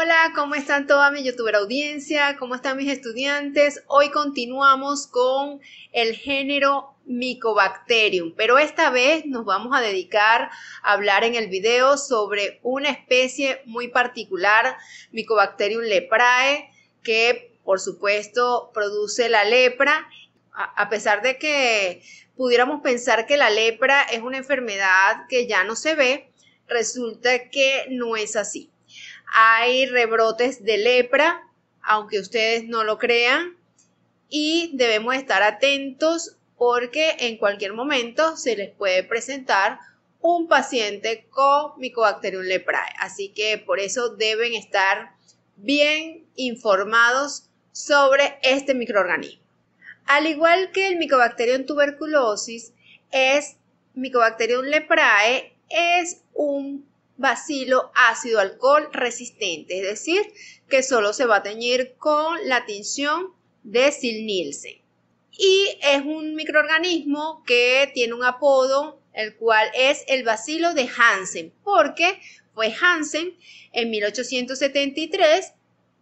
Hola, ¿cómo están toda mi youtuber audiencia? ¿Cómo están mis estudiantes? Hoy continuamos con el género Mycobacterium, pero esta vez nos vamos a dedicar a hablar en el video sobre una especie muy particular, Mycobacterium leprae, que por supuesto produce la lepra, a pesar de que pudiéramos pensar que la lepra es una enfermedad que ya no se ve, resulta que no es así hay rebrotes de lepra, aunque ustedes no lo crean, y debemos estar atentos porque en cualquier momento se les puede presentar un paciente con Mycobacterium leprae. Así que por eso deben estar bien informados sobre este microorganismo. Al igual que el Mycobacterium tuberculosis, es Mycobacterium leprae es un bacilo ácido alcohol resistente, es decir, que solo se va a teñir con la tinción de Silnilsen, Y es un microorganismo que tiene un apodo, el cual es el bacilo de Hansen, porque fue Hansen en 1873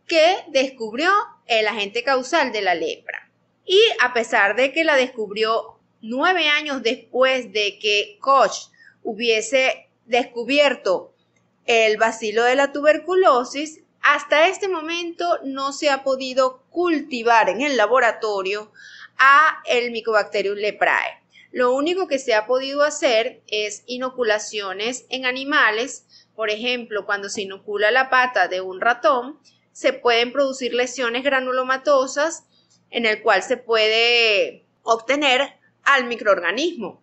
que descubrió el agente causal de la lepra. Y a pesar de que la descubrió nueve años después de que Koch hubiese descubierto el bacilo de la tuberculosis, hasta este momento no se ha podido cultivar en el laboratorio a el Mycobacterium leprae. Lo único que se ha podido hacer es inoculaciones en animales, por ejemplo, cuando se inocula la pata de un ratón, se pueden producir lesiones granulomatosas en el cual se puede obtener al microorganismo.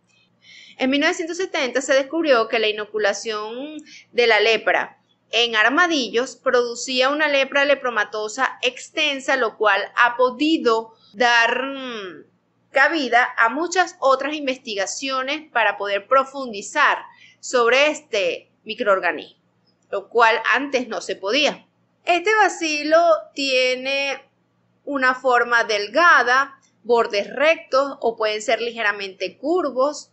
En 1970 se descubrió que la inoculación de la lepra en armadillos producía una lepra lepromatosa extensa, lo cual ha podido dar mm, cabida a muchas otras investigaciones para poder profundizar sobre este microorganismo, lo cual antes no se podía. Este bacilo tiene una forma delgada, bordes rectos o pueden ser ligeramente curvos,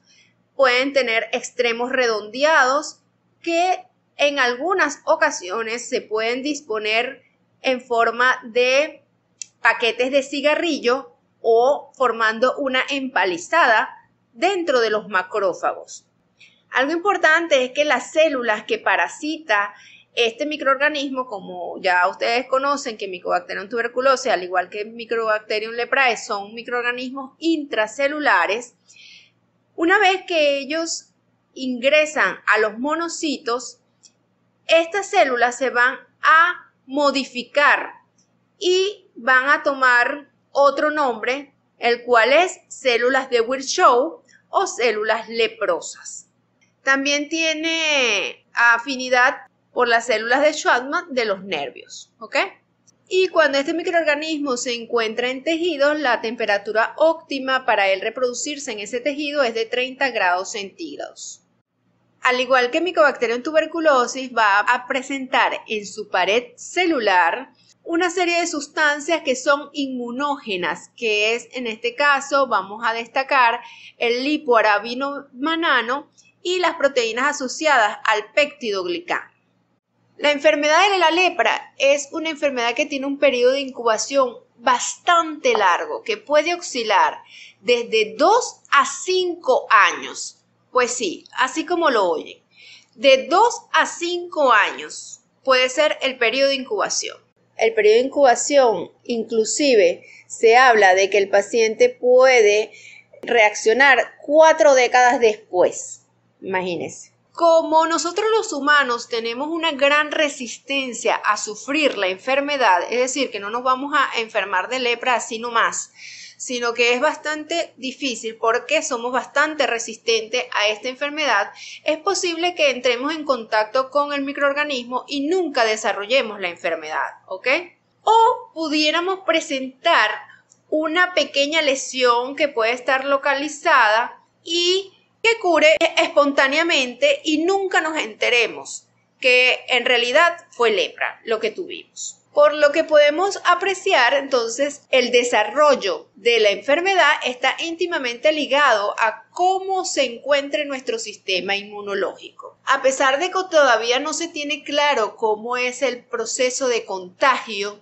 pueden tener extremos redondeados que en algunas ocasiones se pueden disponer en forma de paquetes de cigarrillo o formando una empalizada dentro de los macrófagos. Algo importante es que las células que parasita este microorganismo, como ya ustedes conocen, que Mycobacterium tuberculosis, al igual que Mycobacterium leprae, son microorganismos intracelulares una vez que ellos ingresan a los monocitos, estas células se van a modificar y van a tomar otro nombre, el cual es células de Virchow o células leprosas. También tiene afinidad por las células de Schwann de los nervios, ¿ok? Y cuando este microorganismo se encuentra en tejidos, la temperatura óptima para él reproducirse en ese tejido es de 30 grados centígrados. Al igual que Mycobacterium tuberculosis va a presentar en su pared celular una serie de sustancias que son inmunógenas, que es en este caso vamos a destacar el manano y las proteínas asociadas al peptidoglicán. La enfermedad de la lepra es una enfermedad que tiene un periodo de incubación bastante largo, que puede oscilar desde 2 a 5 años. Pues sí, así como lo oyen, de 2 a 5 años puede ser el periodo de incubación. El periodo de incubación inclusive se habla de que el paciente puede reaccionar cuatro décadas después. Imagínense. Como nosotros los humanos tenemos una gran resistencia a sufrir la enfermedad, es decir, que no nos vamos a enfermar de lepra así nomás, sino que es bastante difícil porque somos bastante resistentes a esta enfermedad, es posible que entremos en contacto con el microorganismo y nunca desarrollemos la enfermedad, ¿ok? O pudiéramos presentar una pequeña lesión que puede estar localizada y que cure espontáneamente y nunca nos enteremos que en realidad fue lepra lo que tuvimos. Por lo que podemos apreciar entonces el desarrollo de la enfermedad está íntimamente ligado a cómo se encuentre nuestro sistema inmunológico. A pesar de que todavía no se tiene claro cómo es el proceso de contagio,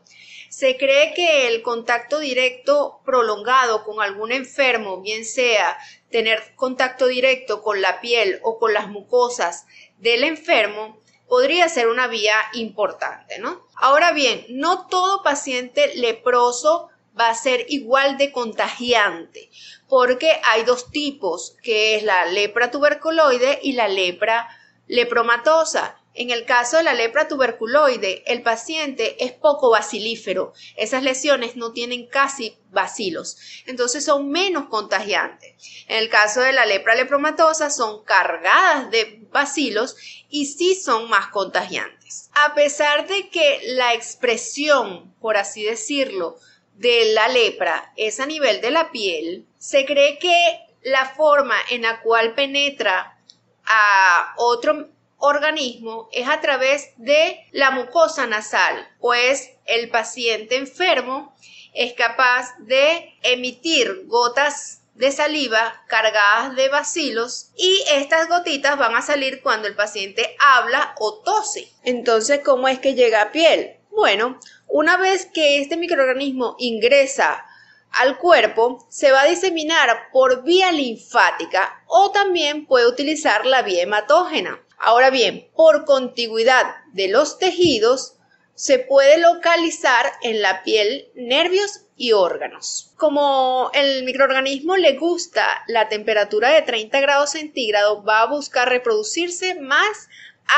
se cree que el contacto directo prolongado con algún enfermo, bien sea tener contacto directo con la piel o con las mucosas del enfermo podría ser una vía importante, ¿no? Ahora bien, no todo paciente leproso va a ser igual de contagiante, porque hay dos tipos, que es la lepra tuberculoide y la lepra lepromatosa. En el caso de la lepra tuberculoide, el paciente es poco bacilífero. Esas lesiones no tienen casi bacilos, entonces son menos contagiantes. En el caso de la lepra lepromatosa, son cargadas de bacilos y sí son más contagiantes. A pesar de que la expresión, por así decirlo, de la lepra es a nivel de la piel, se cree que la forma en la cual penetra a otro organismo es a través de la mucosa nasal, pues el paciente enfermo es capaz de emitir gotas de saliva cargadas de bacilos y estas gotitas van a salir cuando el paciente habla o tose. Entonces, ¿cómo es que llega a piel? Bueno, una vez que este microorganismo ingresa al cuerpo, se va a diseminar por vía linfática o también puede utilizar la vía hematógena. Ahora bien, por contigüidad de los tejidos, se puede localizar en la piel nervios y órganos. Como el microorganismo le gusta la temperatura de 30 grados centígrados, va a buscar reproducirse más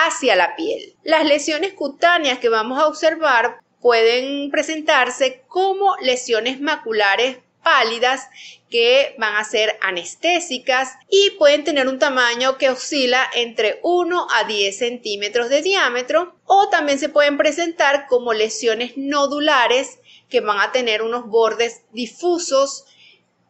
hacia la piel. Las lesiones cutáneas que vamos a observar pueden presentarse como lesiones maculares pálidas que van a ser anestésicas y pueden tener un tamaño que oscila entre 1 a 10 centímetros de diámetro o también se pueden presentar como lesiones nodulares que van a tener unos bordes difusos,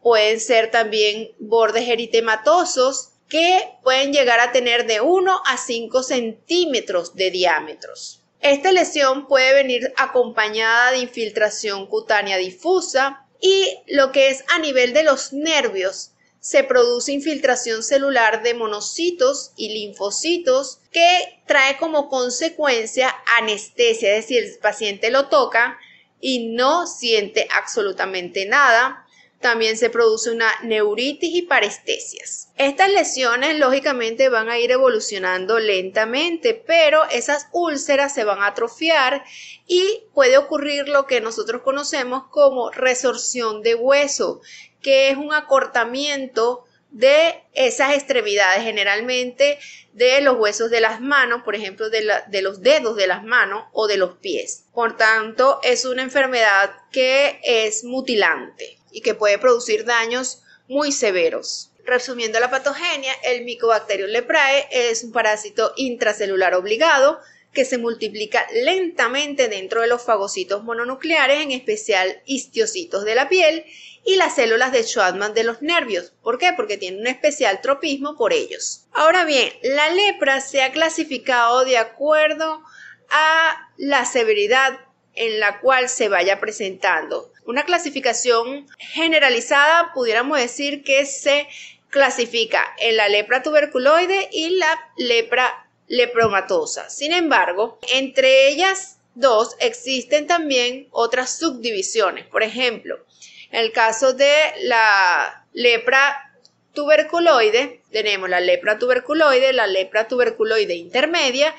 pueden ser también bordes eritematosos que pueden llegar a tener de 1 a 5 centímetros de diámetros. Esta lesión puede venir acompañada de infiltración cutánea difusa, y lo que es a nivel de los nervios. Se produce infiltración celular de monocitos y linfocitos que trae como consecuencia anestesia, es decir, el paciente lo toca y no siente absolutamente nada también se produce una neuritis y parestesias. Estas lesiones lógicamente van a ir evolucionando lentamente, pero esas úlceras se van a atrofiar y puede ocurrir lo que nosotros conocemos como resorción de hueso, que es un acortamiento de esas extremidades, generalmente de los huesos de las manos, por ejemplo, de, de, los dedos de las manos o de los pies. Por tanto, es una enfermedad que es mutilante y que puede producir daños muy severos. Resumiendo la patogenia, el Mycobacterium leprae es un parásito intracelular obligado que se multiplica lentamente dentro de los fagocitos mononucleares, en especial histiocitos de la piel y las células de Schwann de los nervios. ¿Por qué? Porque tiene un especial tropismo por ellos. Ahora bien, la lepra se ha clasificado de acuerdo a la severidad en la cual se vaya presentando. Una clasificación generalizada, pudiéramos decir que se clasifica en la lepra tuberculoide y la lepra lepromatosa. Sin embargo, entre ellas dos existen también otras subdivisiones. Por ejemplo, en el caso de la lepra tuberculoide, tenemos la lepra tuberculoide, la lepra tuberculoide intermedia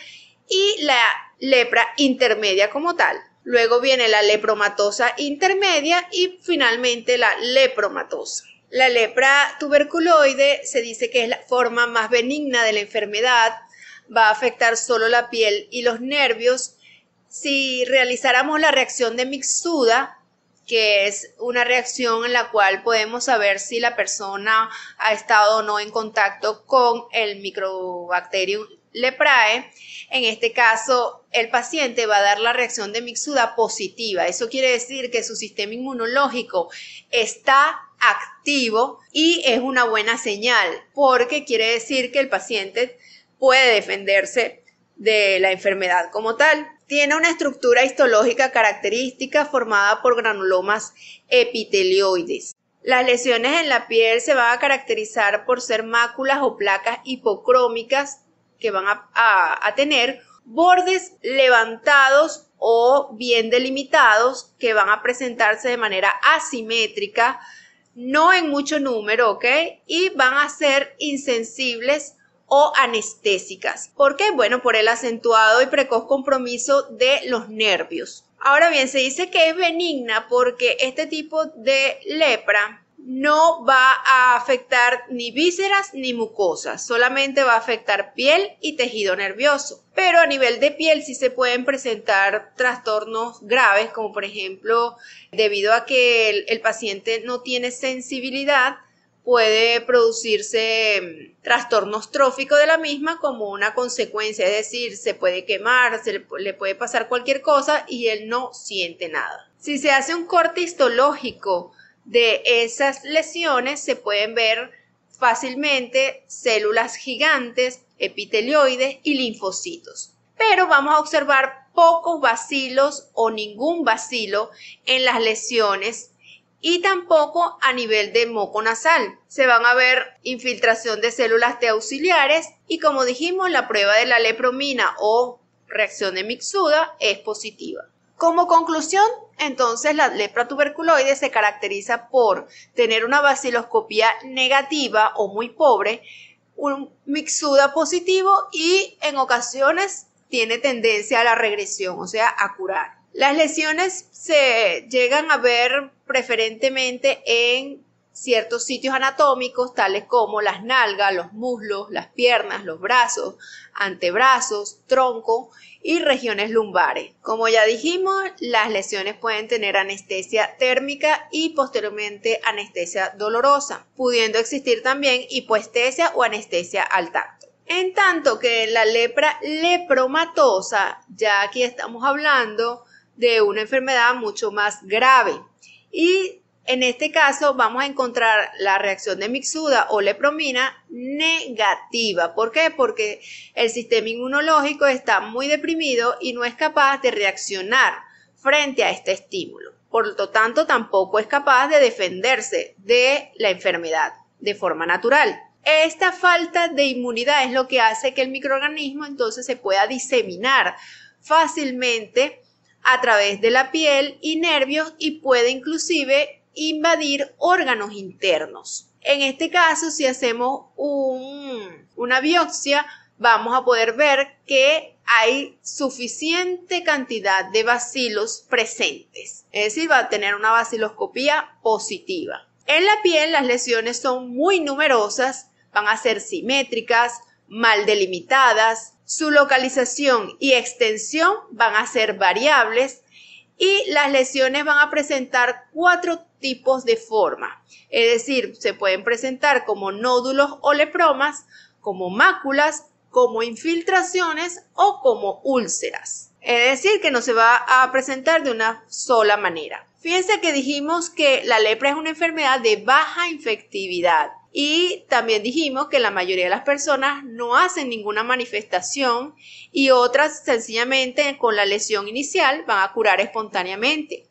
y la lepra intermedia como tal. Luego viene la lepromatosa intermedia y finalmente la lepromatosa. La lepra tuberculoide se dice que es la forma más benigna de la enfermedad, va a afectar solo la piel y los nervios. Si realizáramos la reacción de mixuda, que es una reacción en la cual podemos saber si la persona ha estado o no en contacto con el microbacterium Leprae, en este caso el paciente va a dar la reacción de Mixuda positiva. Eso quiere decir que su sistema inmunológico está activo y es una buena señal porque quiere decir que el paciente puede defenderse de la enfermedad como tal. Tiene una estructura histológica característica formada por granulomas epitelioides. Las lesiones en la piel se van a caracterizar por ser máculas o placas hipocrómicas que van a, tener bordes levantados o bien delimitados que van a presentarse de manera asimétrica, no en mucho número, ¿ok? Y van a ser insensibles o anestésicas. ¿Por qué? Bueno, por el acentuado y precoz compromiso de los nervios. Ahora bien, se dice que es benigna porque este tipo de lepra no va a afectar ni vísceras ni mucosas, solamente va a afectar piel y tejido nervioso. Pero a nivel de piel sí se pueden presentar trastornos graves, como por ejemplo, debido a que el, paciente no tiene sensibilidad, puede producirse mm, trastornos tróficos de la misma como una consecuencia, es decir, se puede quemar, se le puede pasar cualquier cosa y él no siente nada. Si se hace un corte histológico, de esas lesiones se pueden ver fácilmente células gigantes, epitelioides y linfocitos. Pero vamos a observar pocos bacilos o ningún bacilo en las lesiones y tampoco a nivel de moco nasal. Se van a ver infiltración de células T auxiliares y como dijimos la prueba de la lepromina o reacción de mixuda es positiva. Como conclusión, entonces la lepra tuberculoide se caracteriza por tener una baciloscopía negativa o muy pobre, un mixuda positivo y en ocasiones tiene tendencia a la regresión, o sea, a curar. Las lesiones se llegan a ver preferentemente en ciertos sitios anatómicos, tales como las nalgas, los muslos, las piernas, los brazos, antebrazos, tronco y regiones lumbares. Como ya dijimos, las lesiones pueden tener anestesia térmica y posteriormente anestesia dolorosa, pudiendo existir también hipoestesia o anestesia al tacto. En tanto que la lepra lepromatosa, ya aquí estamos hablando de una enfermedad mucho más grave y en este caso vamos a encontrar la reacción de mixuda o lepromina negativa. ¿Por qué? Porque el sistema inmunológico está muy deprimido y no es capaz de reaccionar frente a este estímulo. Por lo tanto, tampoco es capaz de defenderse de la enfermedad de forma natural. Esta falta de inmunidad es lo que hace que el microorganismo entonces se pueda diseminar fácilmente a través de la piel y nervios y puede inclusive invadir órganos internos. En este caso, si hacemos una biopsia, vamos a poder ver que hay suficiente cantidad de bacilos presentes. Es decir, va a tener una baciloscopía positiva. En la piel las lesiones son muy numerosas, van a ser simétricas, mal delimitadas, su localización y extensión van a ser variables y las lesiones van a presentar cuatro tipos de forma. Es decir, se pueden presentar como nódulos o lepromas, como máculas, como infiltraciones o como úlceras. Es decir, que no se va a presentar de una sola manera. Fíjense que dijimos que la lepra es una enfermedad de baja infectividad y también dijimos que la mayoría de las personas no hacen ninguna manifestación y otras sencillamente con la lesión inicial van a curar espontáneamente.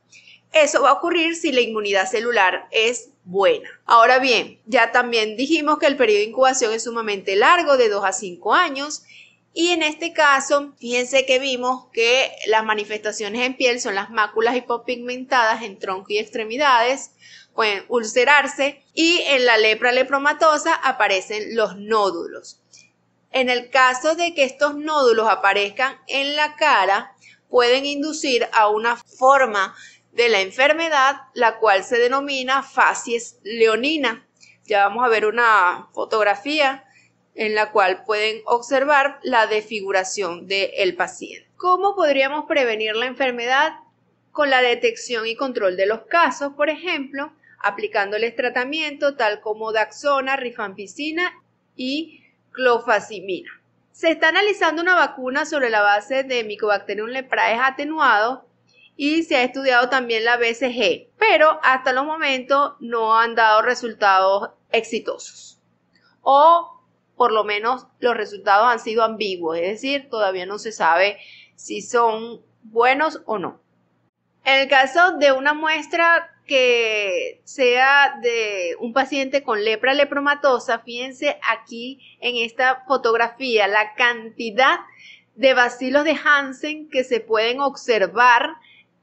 Eso va a ocurrir si la inmunidad celular es buena. Ahora bien, ya también dijimos que el periodo de incubación es sumamente largo, de 2 a 5 años. Y en este caso, fíjense que vimos que las manifestaciones en piel son las máculas hipopigmentadas en tronco y extremidades, pueden ulcerarse y en la lepra lepromatosa aparecen los nódulos. En el caso de que estos nódulos aparezcan en la cara, pueden inducir a una forma de la enfermedad, la cual se denomina facies leonina. Ya vamos a ver una fotografía en la cual pueden observar la defiguración del paciente. ¿Cómo podríamos prevenir la enfermedad? Con la detección y control de los casos, por ejemplo, aplicándoles tratamiento tal como daxona, rifampicina y clofazimina. Se está analizando una vacuna sobre la base de Mycobacterium leprae atenuado y se ha estudiado también la BCG, pero hasta los momentos no han dado resultados exitosos. O por lo menos los resultados han sido ambiguos, es decir, todavía no se sabe si son buenos o no. En el caso de una muestra que sea de un paciente con lepra lepromatosa, fíjense aquí en esta fotografía la cantidad de bacilos de Hansen que se pueden observar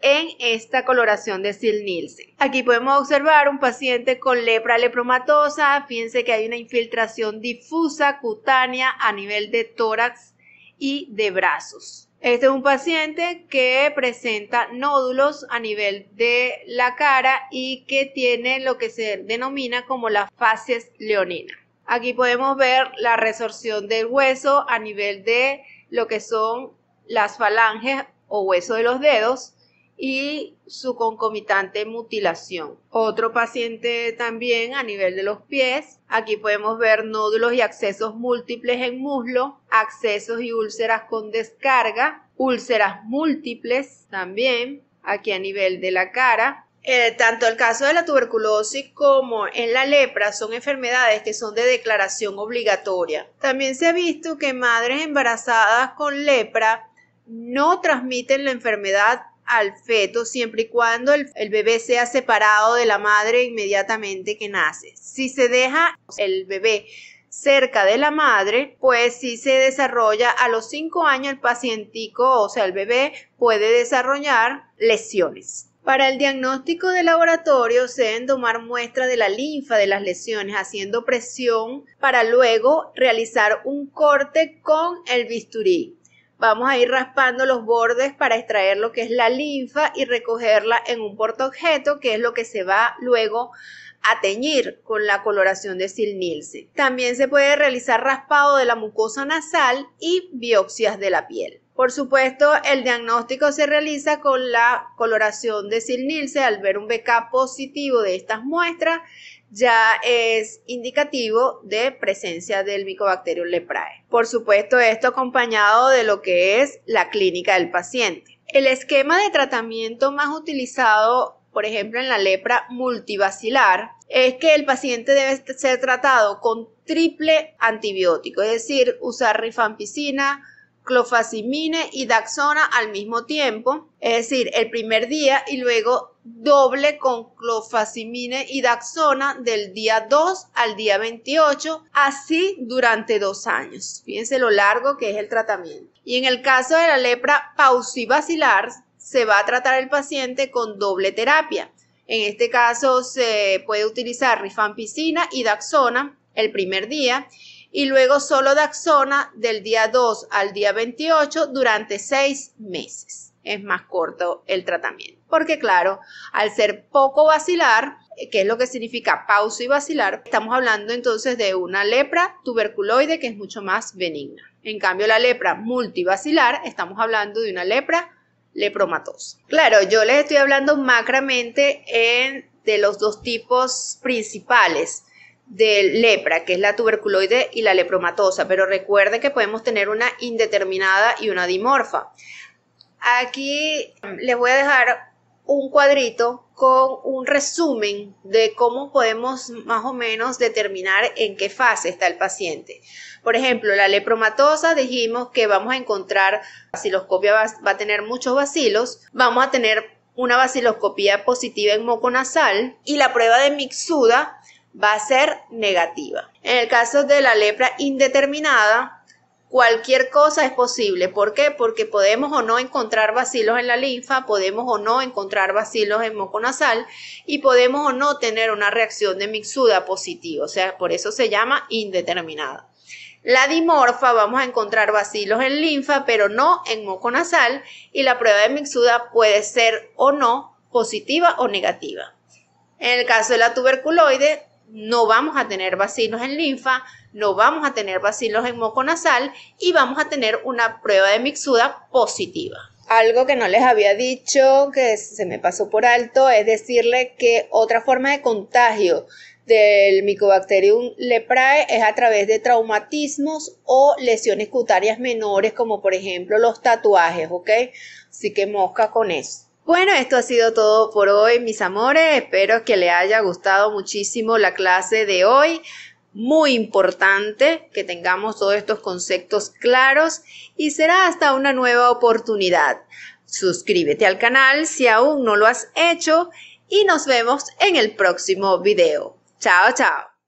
en esta coloración de Sil Nielsen. Aquí podemos observar un paciente con lepra lepromatosa. Fíjense que hay una infiltración difusa cutánea a nivel de tórax y de brazos. Este es un paciente que presenta nódulos a nivel de la cara y que tiene lo que se denomina como la facies leonina. Aquí podemos ver la resorción del hueso a nivel de lo que son las falanges o hueso de los dedos y su concomitante mutilación. Otro paciente también a nivel de los pies. Aquí podemos ver nódulos y accesos múltiples en muslo, accesos y úlceras con descarga, úlceras múltiples también aquí a nivel de la cara. Eh, tanto el caso de la tuberculosis como en la lepra son enfermedades que son de declaración obligatoria. También se ha visto que madres embarazadas con lepra no transmiten la enfermedad al feto siempre y cuando el, bebé sea separado de la madre inmediatamente que nace. Si se deja el bebé cerca de la madre, pues si se desarrolla a los 5 años el pacientico, o sea, el bebé puede desarrollar lesiones. Para el diagnóstico de laboratorio se deben tomar muestra de la linfa de las lesiones haciendo presión para luego realizar un corte con el bisturí. Vamos a ir raspando los bordes para extraer lo que es la linfa y recogerla en un portaobjeto, que es lo que se va luego a teñir con la coloración de Silnilce. También se puede realizar raspado de la mucosa nasal y biopsias de la piel. Por supuesto, el diagnóstico se realiza con la coloración de Silnilce. Al ver un BK positivo de estas muestras, ya es indicativo de presencia del Mycobacterium leprae. Por supuesto, esto acompañado de lo que es la clínica del paciente. El esquema de tratamiento más utilizado, por ejemplo, en la lepra multivacilar, es que el paciente debe ser tratado con triple antibiótico, es decir, usar rifampicina, clofacimine y daxona al mismo tiempo, es decir, el primer día y luego doble con clofazimine y daxona del día 2 al día 28, así durante dos años. Fíjense lo largo que es el tratamiento. Y en el caso de la lepra pausivacilar, se va a tratar el paciente con doble terapia. En este caso se puede utilizar rifampicina y daxona el primer día y luego solo daxona del día 2 al día 28 durante seis meses. Es más corto el tratamiento porque claro, al ser poco vacilar, eh, que es lo que significa pauso y vacilar, estamos hablando entonces de una lepra tuberculoide que es mucho más benigna. En cambio, la lepra multivacilar, estamos hablando de una lepra lepromatosa. Claro, yo les estoy hablando macramente en, de los dos tipos principales de lepra, que es la tuberculoide y la lepromatosa, pero recuerden que podemos tener una indeterminada y una dimorfa. Aquí les voy a dejar un cuadrito con un resumen de cómo podemos más o menos determinar en qué fase está el paciente. Por ejemplo, la lepromatosa dijimos que vamos a encontrar, la va, va a tener muchos vacilos, vamos a tener una baciloscopía positiva en moco nasal y la prueba de mixuda va a ser negativa. En el caso de la lepra indeterminada, Cualquier cosa es posible. ¿Por qué? Porque podemos o no encontrar vacilos en la linfa, podemos o no encontrar vacilos en moco nasal y podemos o no tener una reacción de mixuda positiva. O sea, por eso se llama indeterminada. La dimorfa vamos a encontrar vacilos en linfa, pero no en moco nasal y la prueba de mixuda puede ser o no positiva o negativa. En el caso de la tuberculoide, no vamos a tener vacilos en linfa, no vamos a tener vacilos en moco nasal y vamos a tener una prueba de mixuda positiva. Algo que no les había dicho, que se me pasó por alto, es decirle que otra forma de contagio del Mycobacterium leprae es a través de traumatismos o lesiones cutáneas menores, como por ejemplo los tatuajes, ¿ok? Así que mosca con eso. Bueno, esto ha sido todo por hoy, mis amores. Espero que les haya gustado muchísimo la clase de hoy. Muy importante que tengamos todos estos conceptos claros y será hasta una nueva oportunidad. Suscríbete al canal si aún no lo has hecho y nos vemos en el próximo video. Chao, chao.